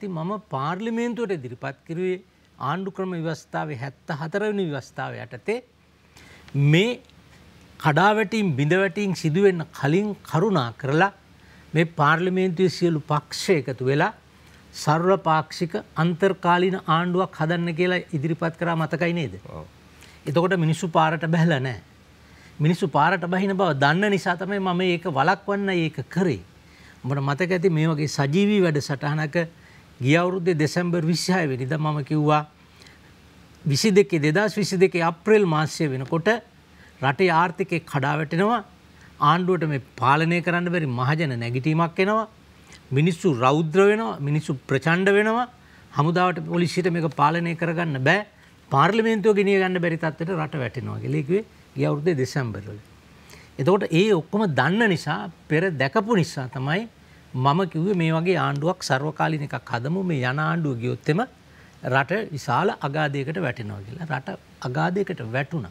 ති මම පාර්ලිමේන්තුවට ඉදිරිපත් කිරුවේ ආණ්ඩු ක්‍රම ව්‍යවස්ථාව හැත්ත හතරවනි ව්‍යවස්ථාව යටතේ මේ කඩාවැටින් බිඳවැටින් සිදුවෙන්න කලින් කරුණා කරලා මේ පාර්ලිමේන්තුවේ සියලු පක්ෂ එකතු වෙලා සර්ව පාක්ෂික අන්තර්කාලීන ආණ්ඩුවක් හදන්න කියලා ඉදිරිපත් කරා මතකයි නේද. එතකොට මිනිස්සු පාරට බැහල නෑ. මිනිස්සු පාරට බහින බව දන්න නිසා තමයි මම ඒක වලක්වන්න ඒක කරේ. මට මතක ඇති මේ වගේ සජීවී වැඩ සටහනක ගිය අවුරුද්දේ දෙසැම්බර් 26 වෙනිදා මම කිව්වා 22 2022 අප්‍රේල් මාසය වෙනකොට රටේ ආර්ථිකය කඩා වැටෙනවා ආණ්ඩුවට මේ පාලනය කරන්න බැරි මහජන නැගිටීමක් එනවා මිනිස්සු රෞද්‍ර වෙනවා මිනිස්සු ප්‍රචණ්ඩ වෙනවා හමුදාවට පොලිසියට මේක පාලනය කරගන්න බෑ පාර්ලිමේන්තුව ගෙනිය ගන්න බැරි තත්ත්වයට රට වැටෙනවා කියලා කිව්වේ ගිය අවුරුද්දේ දෙසැම්බර් වල. එතකොට ඒ ඔක්කොම දන්න නිසා පෙර දැකපු නිසා තමයි මම කිව්වේ මේ වගේ ආණ්ඩුවක් සර්වකාලීන එකක් හදමු මේ යන ආණ්ඩුව ගියොත් එම රට විශාල අගාධයකට වැටෙනවා කියලා. රට අගාධයකට වැටුණා.